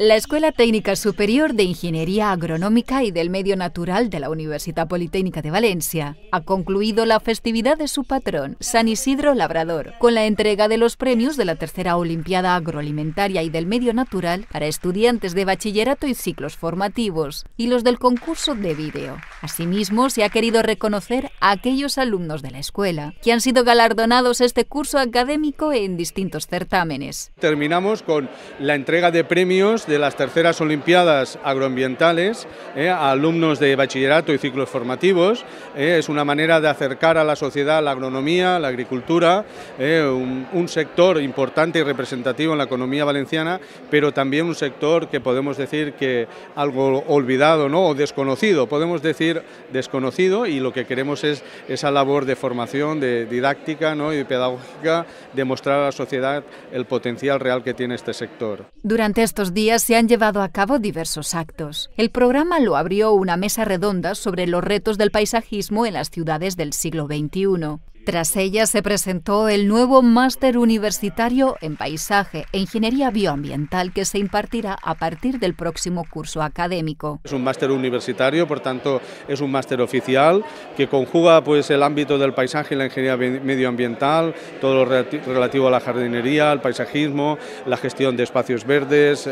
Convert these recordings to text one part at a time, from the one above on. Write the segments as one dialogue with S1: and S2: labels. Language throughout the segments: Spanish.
S1: La Escuela Técnica Superior de Ingeniería Agronómica y del Medio Natural de la Universidad Politécnica de Valencia ha concluido la festividad de su patrón, San Isidro Labrador, con la entrega de los premios de la tercera Olimpiada Agroalimentaria y del Medio Natural para estudiantes de bachillerato y ciclos formativos y los del concurso de vídeo. Asimismo, se ha querido reconocer a aquellos alumnos de la escuela que han sido galardonados este curso académico en distintos certámenes.
S2: Terminamos con la entrega de premios de las terceras Olimpiadas Agroambientales, eh, a alumnos de bachillerato y ciclos formativos. Eh, es una manera de acercar a la sociedad la agronomía, la agricultura, eh, un, sector importante y representativo en la economía valenciana, pero también un sector que podemos decir que algo olvidado ¿no? o desconocido, podemos decir desconocido y lo que queremos es esa labor de formación, de didáctica ¿no? y pedagógica, de mostrar a la sociedad el potencial real que tiene este sector.
S1: Durante estos días se han llevado a cabo diversos actos. El programa lo abrió una mesa redonda sobre los retos del paisajismo en las ciudades del siglo XXI. Tras ella se presentó el nuevo máster universitario en paisaje e ingeniería bioambiental que se impartirá a partir del próximo curso académico.
S2: Es un máster universitario, por tanto es un máster oficial que conjuga pues, el ámbito del paisaje y la ingeniería medioambiental, todo lo relativo a la jardinería, al paisajismo, la gestión de espacios verdes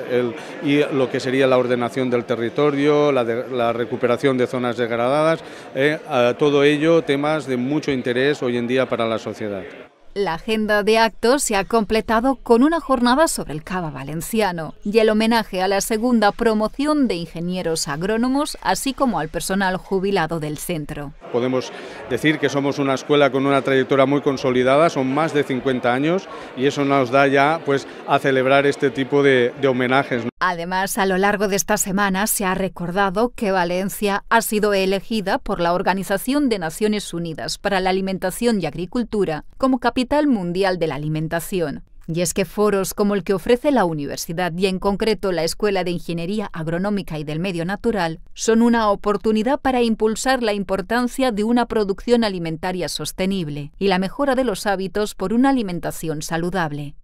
S2: y lo que sería la ordenación del territorio, la, de, la recuperación de zonas degradadas, eh, todo ello temas de mucho interés hoy en día para la sociedad. La
S1: agenda de actos se ha completado con una jornada sobre el cava valenciano y el homenaje a la segunda promoción de ingenieros agrónomos, así como al personal jubilado del centro.
S2: Podemos decir que somos una escuela con una trayectoria muy consolidada, son más de 50 años y eso nos da ya pues, a celebrar este tipo de, de homenajes.
S1: Además, a lo largo de esta semana se ha recordado que Valencia ha sido elegida por la Organización de Naciones Unidas para la Alimentación y Agricultura como capital mundial de la alimentación. Y es que foros como el que ofrece la universidad y en concreto la Escuela de Ingeniería Agronómica y del Medio Natural son una oportunidad para impulsar la importancia de una producción alimentaria sostenible y la mejora de los hábitos por
S2: una alimentación saludable.